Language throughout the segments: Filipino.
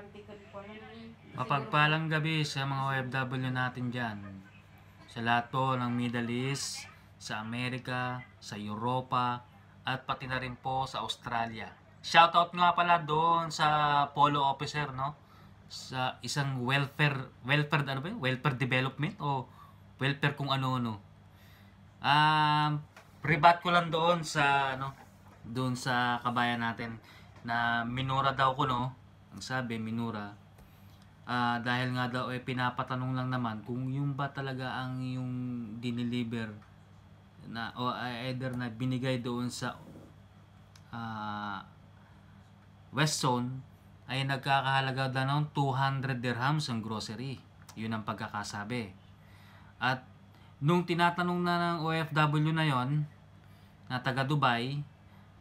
pantikod po. Mapagpalang gabi sa mga OFW natin dyan. Sa lahat po ng Middle East, sa Amerika, sa Europa, at pati na rin po sa Australia. Shoutout nga pala doon sa polo officer, no? Sa isang welfare, welfare, ano ba yun? Welfare development o welfare kung ano-ano. Um, rebat ko lang doon sa, ano, doon sa kabayan natin na minura daw ko, no? Ang sabi, Minura, uh, dahil nga daw eh, pinapatanong lang naman kung yung ba talaga ang yung dineliver na o ah, either na binigay doon sa uh, ah, West Zone ay nagkakahalaga daw ng 200 dirhams ang grocery. Yun ang pagkakasabi. At nung tinatanong na ng OFW na yon na taga Dubai,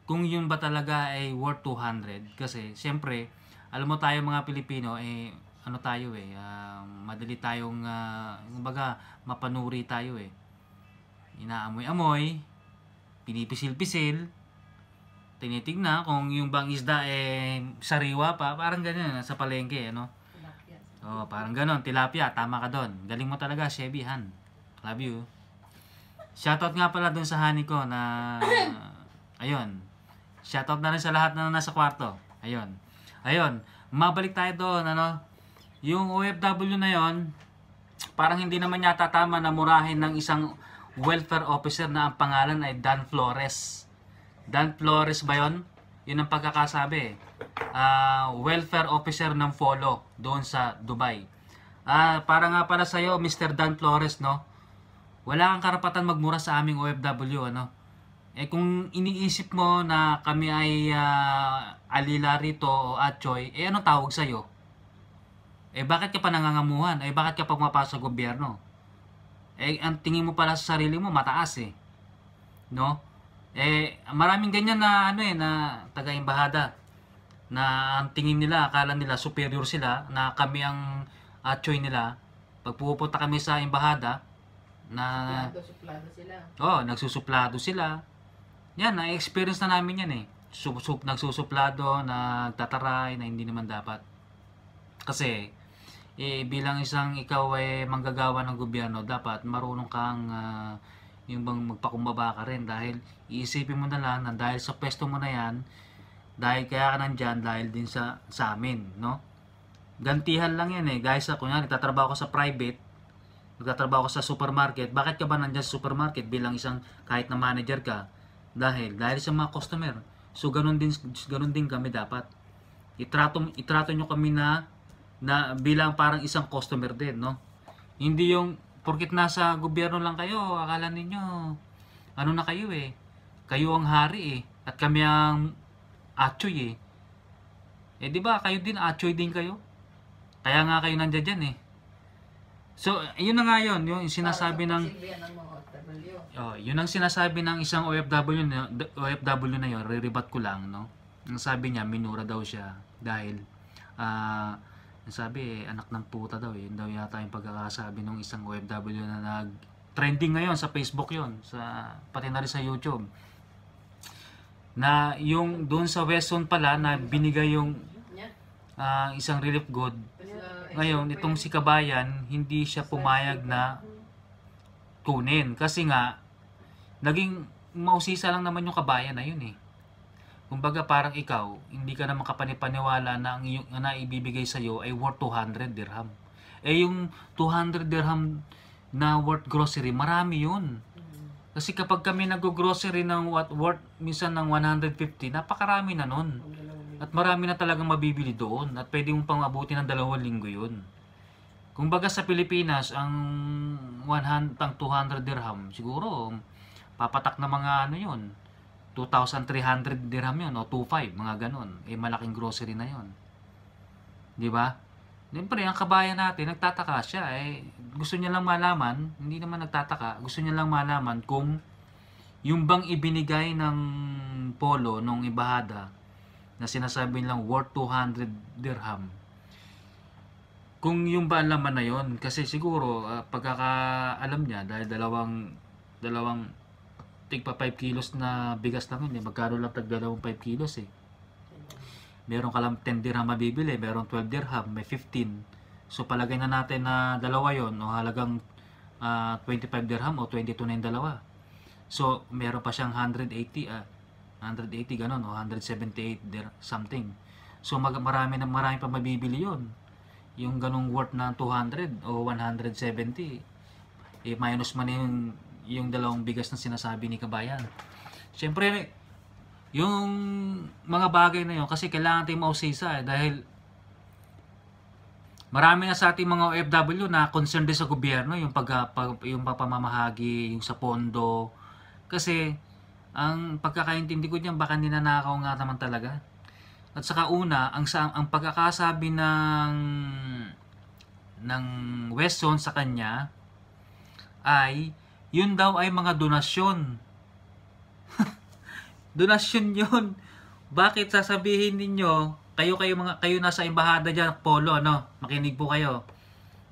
kung yun ba talaga ay worth 200 kasi syempre alam mo tayo mga Pilipino eh ano tayo eh uh, madali tayong uh, ah, baga mapanuri tayo eh inaamoy-amoy pinipisil-pisil tinitingnan kung yung bang isda eh sariwa pa parang ganyan sa palengke ano oh parang ganon tilapia tama ka doon galing mo talaga Chevy Han love you shoutout nga pala doon sa honey ko na ayun Shoutout na rin sa lahat na nasa kwarto. Ayun. Ayun. Mabalik tayo doon. Ano? Yung OFW na yon parang hindi naman yata tama na murahin ng isang welfare officer na ang pangalan ay Dan Flores. Dan Flores ba yon? Yun ang pagkakasabi. Uh, welfare officer ng follow doon sa Dubai. Ah, uh, para nga pala sa'yo, Mr. Dan Flores, no? Wala kang karapatan magmura sa aming OFW, ano? Eh kung iniisip mo na kami ay uh, alila rito o atchoy, eh ano tawag sa'yo? Eh bakit ka pa nangangamuhan? Eh bakit ka pa pumapasa sa gobyerno? Eh ang tingin mo pala sa sarili mo mataas eh. No? Eh maraming ganyan na ano eh na taga-imbahada na ang tingin nila akala nila superior sila na kami ang atchoy nila. Pag pupunta kami sa imbahada na suplado, suplado sila. Oh, nagsusuplado sila yan, na-experience na namin yan eh. Sup, nagsusuplado, nagtataray, na hindi naman dapat. Kasi, eh, bilang isang ikaw ay manggagawa ng gobyerno, dapat marunong kang uh, yung bang magpakumbaba ka rin dahil iisipin mo na lang na dahil sa pwesto mo na yan, dahil kaya ka nandyan, dahil din sa, sa amin, no? Gantihan lang yan eh. Guys, ako nga, nagtatrabaho ko sa private, nagtatrabaho ko sa supermarket, bakit ka ba nandyan sa supermarket bilang isang kahit na manager ka, dahil, dahil sa mga customer. So, ganun din, ganun din kami dapat. Itrato, itrato niyo kami na, na bilang parang isang customer din, no? Hindi yung, porkit nasa gobyerno lang kayo, akala ninyo, ano na kayo eh. Kayo ang hari eh. At kami ang achoy eh. Eh di ba, kayo din, achoy din kayo. Kaya nga kayo nandiyan dyan eh. So, yun na nga yun, yung sinasabi ng OFW. Oh, yun ang sinasabi ng isang OFW na, OFW na 'yon, riribat ko lang, no? Ang sabi niya, minura daw siya dahil ah, uh, sabi, eh, anak ng puta daw, eh. yun daw yata yung pagkakasabi ng isang OFW na nag trending ngayon sa Facebook yon sa pati na rin sa YouTube na yung doon sa Weston pala na binigay yung uh, isang relief good ngayon itong si Kabayan hindi siya pumayag na kunin. Kasi nga, naging mausisa lang naman yung kabayan na yun eh. Kumbaga parang ikaw, hindi ka na kapanipaniwala na ang iyong na ibibigay sa iyo ay worth 200 dirham. Eh yung 200 dirham na worth grocery, marami yun. Kasi kapag kami nag-grocery ng what worth minsan ng 150, napakarami na nun. At marami na talagang mabibili doon at pwede mong pang abuti ng dalawang linggo yun. Kung baga sa Pilipinas, ang 100 pang 200 dirham, siguro papatak na mga ano yun, 2,300 dirham yun o 2,500, mga ganun. Eh, malaking grocery na yun. Di ba? Siyempre, ang kabayan natin, nagtataka siya. Eh, gusto niya lang malaman, hindi naman nagtataka, gusto niya lang malaman kung yung bang ibinigay ng polo nung ibahada na sinasabi lang worth 200 dirham kung yung ba laman na yon kasi siguro uh, pagkakaalam niya dahil dalawang dalawang tigpa 5 kilos na bigas lang yun eh. magkano lang tag dalawang 5 kilos eh meron ka lang 10 dirham mabibili meron 12 dirham may 15 so palagay na natin na dalawa yon o halagang uh, ah, 25 dirham o 22 na yung dalawa so meron pa siyang 180 ah, 180 ganun o 178 something so mag marami na marami pa mabibili yon yung ganung worth na 200 o 170 eh minus man yung yung dalawang bigas na sinasabi ni kabayan syempre yung mga bagay na yun kasi kailangan tayong mausisa eh, dahil marami na sa ating mga OFW na concerned din sa gobyerno yung pag, pag yung papamamahagi yung sa pondo kasi ang pagkakaintindi ko niyan baka ninanakaw nga naman talaga at saka una, ang, ang pagkakasabi ng ng Weston sa kanya ay yun daw ay mga donasyon. donasyon yun. Bakit sasabihin ninyo, kayo kayo mga kayo nasa embahada diyan, polo ano, makinig po kayo.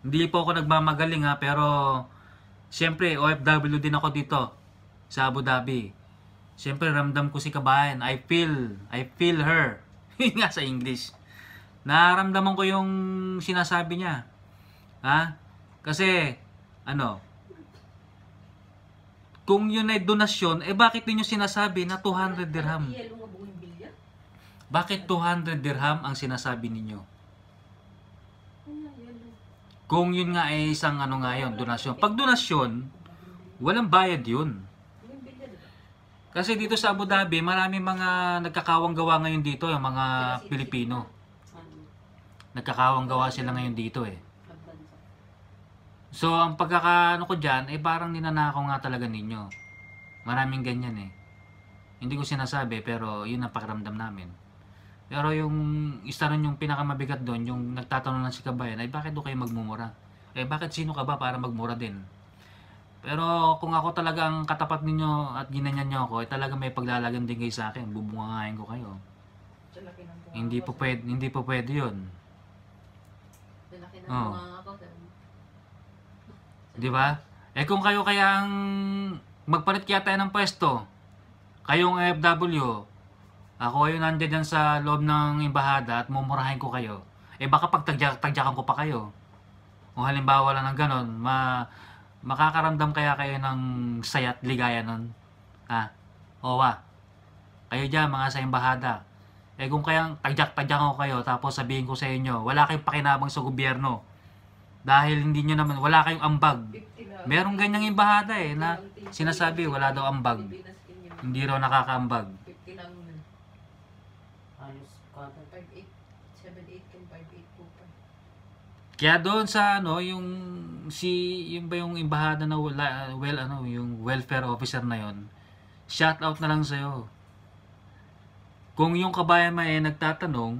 Hindi po ako nagmamagaling ha, pero siyempre OFW din ako dito sa Abu Dhabi. Siyempre ramdam ko si kabayan. I feel, I feel her. Yun nga sa English. Naramdaman ko yung sinasabi niya. Ha? Kasi, ano, kung yun ay donasyon, eh bakit ninyo sinasabi na 200 dirham? Bakit 200 dirham ang sinasabi ninyo? Kung yun nga ay isang ano nga yun, donasyon. Pag donasyon, walang bayad yun. Kasi dito sa Abu Dhabi, marami mga nagkakawang gawa ngayon dito, yung mga Pilipino. Nagkakawang gawa sila ngayon dito eh. So, ang pagkakaano ko dyan, eh parang ninanakaw nga talaga ninyo. Maraming ganyan eh. Hindi ko sinasabi, pero yun ang pakiramdam namin. Pero yung isa rin yung pinakamabigat doon, yung nagtatanong ng si Kabayan, ay bakit do kayo magmumura? Eh bakit sino ka ba para magmura din? Pero kung ako talaga ang katapat ninyo at ginanyan nyo ako, eh, talaga may paglalagam din kayo sa akin. Bubungangain ko kayo. Hindi po pwede, hindi po pwede yun. Lalaki ng oh. mga ako. Di ba? Eh kung kayo kaya ang magpalit kaya tayo ng pwesto, kayong FW, ako ay nandiyan sa loob ng imbahada at mumurahin ko kayo. Eh baka pagtagyak-tagyakan ko pa kayo. O halimbawa lang ng ganon, ma Makakaramdam kaya kayo ng saya at ligaya nun? Ha? Owa. Kayo dyan, mga sa embahada. Eh kung kayang tagjak tagyak ko kayo, tapos sabihin ko sa inyo, wala kayong pakinabang sa gobyerno. Dahil hindi nyo naman, wala kayong ambag. Merong ganyang embahada eh, na sinasabi, wala daw ambag. Hindi raw nakakaambag. Kaya doon sa ano, yung si yung ba yung imbahada na wala, well ano yung welfare officer na yon shout out na lang sa sa'yo kung yung kabayan mo eh nagtatanong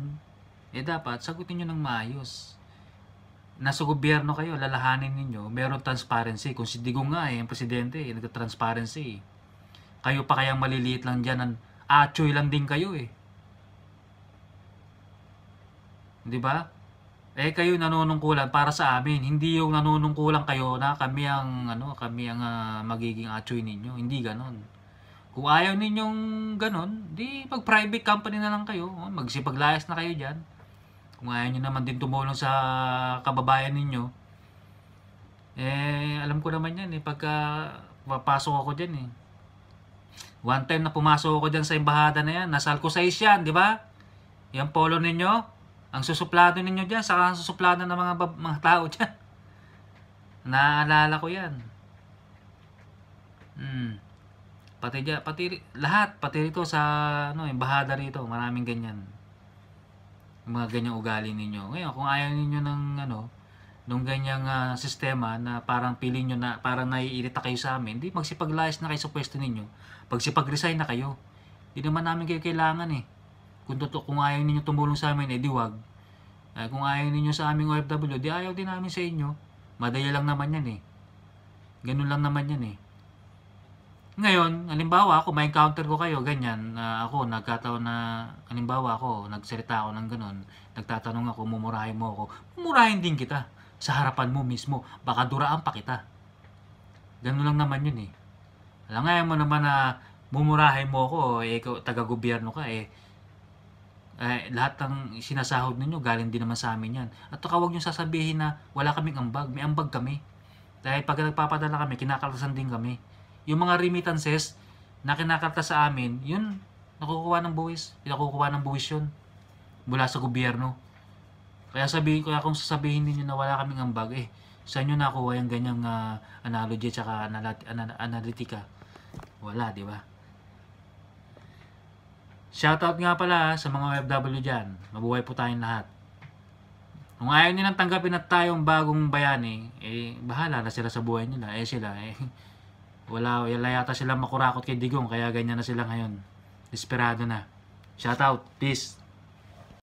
eh dapat sagutin niyo ng maayos nasa gobyerno kayo lalahanin niyo meron transparency kung si Digong nga eh yung presidente eh, nagka-transparency kayo pa kayang maliliit lang diyan dyan achoy lang din kayo eh di ba? eh kayo nanunungkulan para sa amin. Hindi yung nanunungkulan kayo na kami ang ano, kami ang uh, magiging atchoy ninyo. Hindi ganoon. Kung ayaw ninyong ganoon, di pag private company na lang kayo. Oh, magsipaglayas na kayo diyan. Kung ayaw niyo naman din tumulong sa kababayan ninyo, eh alam ko naman 'yan eh pagka papasok ako diyan eh. One time na pumasok ako diyan sa embahada na 'yan, Nasal ko sa 'yan, di ba? Yan polo ninyo, ang susuplado ninyo dyan, saka ang susuplado ng mga, mga tao dyan. naalala ko yan. Hmm. Pati dyan, pati lahat, pati rito sa ano, yung bahada rito, maraming ganyan. mga ganyang ugali ninyo. Ngayon, kung ayaw ninyo ng ano, nung ganyang uh, sistema na parang piling nyo na parang naiirita kayo sa amin, hindi di magsipaglayas na kayo sa pwesto ninyo. Pagsipag-resign na kayo. Hindi naman namin kayo kailangan eh. Kung, to, kung ayaw ninyo tumulong sa amin, edi eh, wag. Eh, kung ayaw ninyo sa aming OFW, di ayaw din namin sa inyo. Madaya lang naman yan eh. Ganun lang naman yan eh. Ngayon, halimbawa ako, may encounter ko kayo, ganyan. Uh, ako, nagkataon na, halimbawa ako, nagsalita ako ng ganun. Nagtatanong ako, mumurahin mo ako. Mumurahin din kita. Sa harapan mo mismo. Baka duraan pa kita. Ganun lang naman yun eh. nga mo naman na mumurahin mo ako, eh, taga-gobyerno ka eh eh, lahat ng sinasahod ninyo galing din naman sa amin yan. At saka huwag nyo sasabihin na wala kaming ambag, may ambag kami. Dahil pag nagpapadala kami, kinakaltasan din kami. Yung mga remittances na kinakaltas sa amin, yun, nakukuha ng buwis. Nakukuha ng buwis yun mula sa gobyerno. Kaya sabihin ko, kung sasabihin niyo na wala kaming ambag, eh, sa inyo nakuha yung ganyang uh, analogy at analitika Wala, di ba? Shoutout nga pala ah, sa mga OFW dyan. Mabuhay po tayong lahat. Kung ayaw nilang tanggapin at tayong bagong bayani, eh bahala na sila sa buhay nila. Eh sila, eh wala, wala yata silang makurakot kay Digong kaya ganyan na sila ngayon. Desperado na. Shoutout. Peace.